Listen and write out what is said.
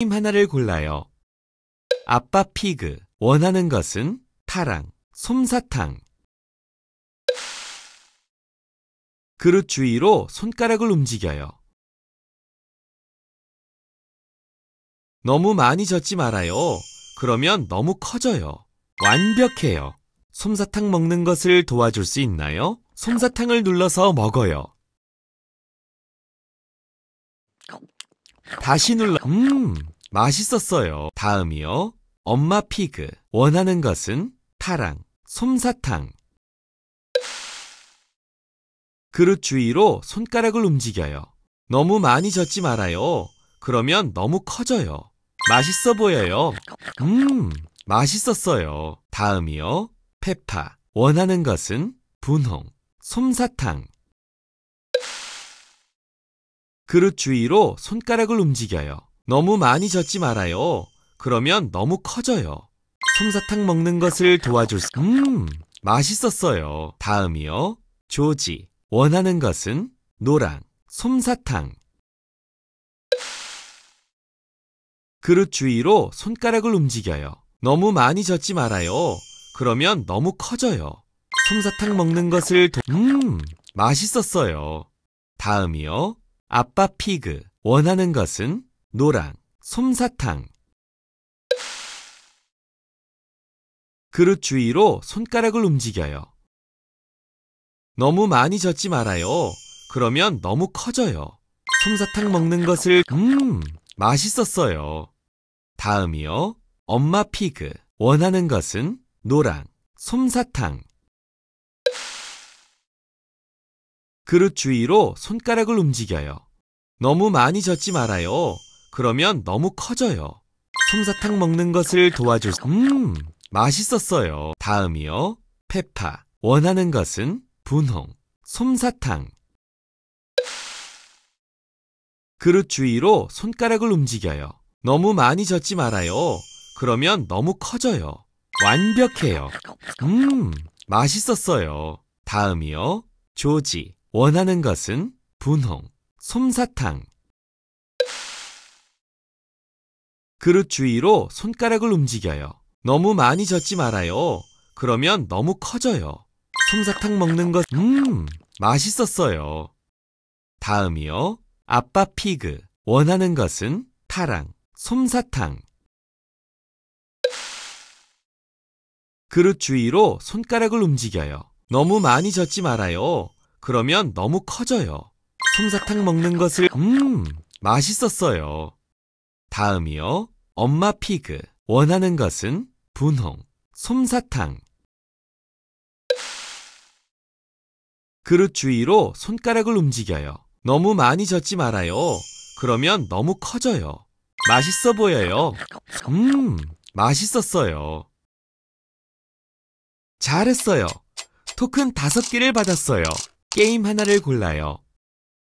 게임 하나를 골라요. 아빠 피그. 원하는 것은 파랑, 솜사탕. 그릇 주위로 손가락을 움직여요. 너무 많이 젓지 말아요. 그러면 너무 커져요. 완벽해요. 솜사탕 먹는 것을 도와줄 수 있나요? 솜사탕을 눌러서 먹어요. 다시 눌러 음 맛있었어요. 다음이요. 엄마 피그 원하는 것은 타랑 솜사탕 그릇 주위로 손가락을 움직여요. 너무 많이 젓지 말아요. 그러면 너무 커져요. 맛있어 보여요. 음, 맛있었어요. 다음이요. 페파. 원하는 것은 분홍, 솜사탕. 그릇 주위로 손가락을 움직여요. 너무 많이 젓지 말아요. 그러면 너무 커져요. 솜사탕 먹는 것을 도와줄 수... 음, 맛있었어요. 다음이요. 조지. 원하는 것은 노랑, 솜사탕. 그릇 주위로 손가락을 움직여요. 너무 많이 젓지 말아요. 그러면 너무 커져요. 솜사탕 먹는 것을 도... 음, 맛있었어요. 다음이요. 아빠 피그. 원하는 것은 노랑, 솜사탕. 그릇 주위로 손가락을 움직여요. 너무 많이 젓지 말아요. 그러면 너무 커져요. 솜사탕 먹는 것을 음 맛있었어요. 다음이요. 엄마 피그 원하는 것은 노랑 솜사탕 그릇 주위로 손가락을 움직여요. 너무 많이 젓지 말아요. 그러면 너무 커져요. 솜사탕 먹는 것을 도와줄 수, 음 맛있었어요. 다음이요. 페파 원하는 것은 분홍 솜사탕 그릇 주위로 손가락을 움직여요. 너무 많이 젓지 말아요. 그러면 너무 커져요. 완벽해요. 음 맛있었어요. 다음이요. 조지 원하는 것은 분홍, 솜사탕. 그릇 주위로 손가락을 움직여요. 너무 많이 젓지 말아요. 그러면 너무 커져요. 솜사탕 먹는 것, 음, 맛있었어요. 다음이요. 아빠 피그. 원하는 것은 타랑, 솜사탕. 그릇 주위로 손가락을 움직여요. 너무 많이 젓지 말아요. 그러면 너무 커져요. 솜사탕 먹는 것을 음 맛있었어요. 다음이요. 엄마 피그 원하는 것은 분홍 솜사탕 그릇 주위로 손가락을 움직여요. 너무 많이 젓지 말아요. 그러면 너무 커져요. 맛있어 보여요. 음, 맛있었어요. 잘했어요. 토큰 다섯 개를 받았어요. 게임 하나를 골라요.